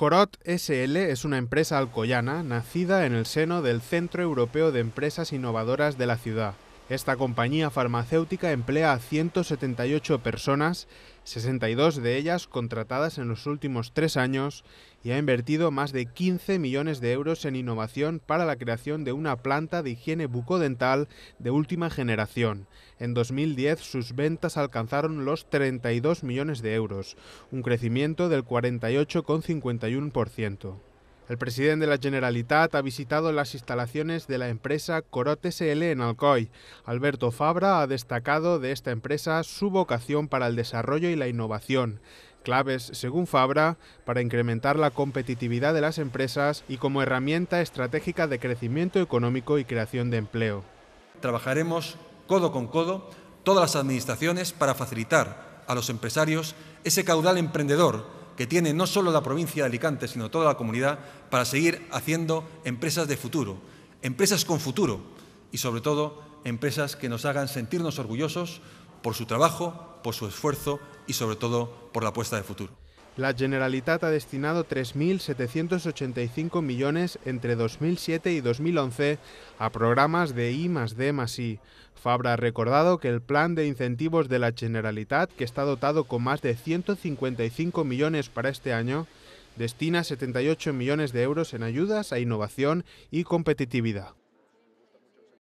Corot SL es una empresa alcoyana nacida en el seno del Centro Europeo de Empresas Innovadoras de la ciudad. Esta compañía farmacéutica emplea a 178 personas, 62 de ellas contratadas en los últimos tres años, y ha invertido más de 15 millones de euros en innovación para la creación de una planta de higiene bucodental de última generación. En 2010 sus ventas alcanzaron los 32 millones de euros, un crecimiento del 48,51%. El presidente de la Generalitat ha visitado las instalaciones de la empresa Corot SL en Alcoy. Alberto Fabra ha destacado de esta empresa su vocación para el desarrollo y la innovación claves, según Fabra, para incrementar la competitividad de las empresas y como herramienta estratégica de crecimiento económico y creación de empleo. Trabajaremos codo con codo todas las administraciones para facilitar a los empresarios ese caudal emprendedor que tiene no solo la provincia de Alicante, sino toda la comunidad, para seguir haciendo empresas de futuro, empresas con futuro y sobre todo empresas que nos hagan sentirnos orgullosos por su trabajo, por su esfuerzo y sobre todo por la apuesta de futuro. La Generalitat ha destinado 3.785 millones entre 2007 y 2011 a programas de I D I. Fabra ha recordado que el plan de incentivos de la Generalitat, que está dotado con más de 155 millones para este año, destina 78 millones de euros en ayudas a innovación y competitividad.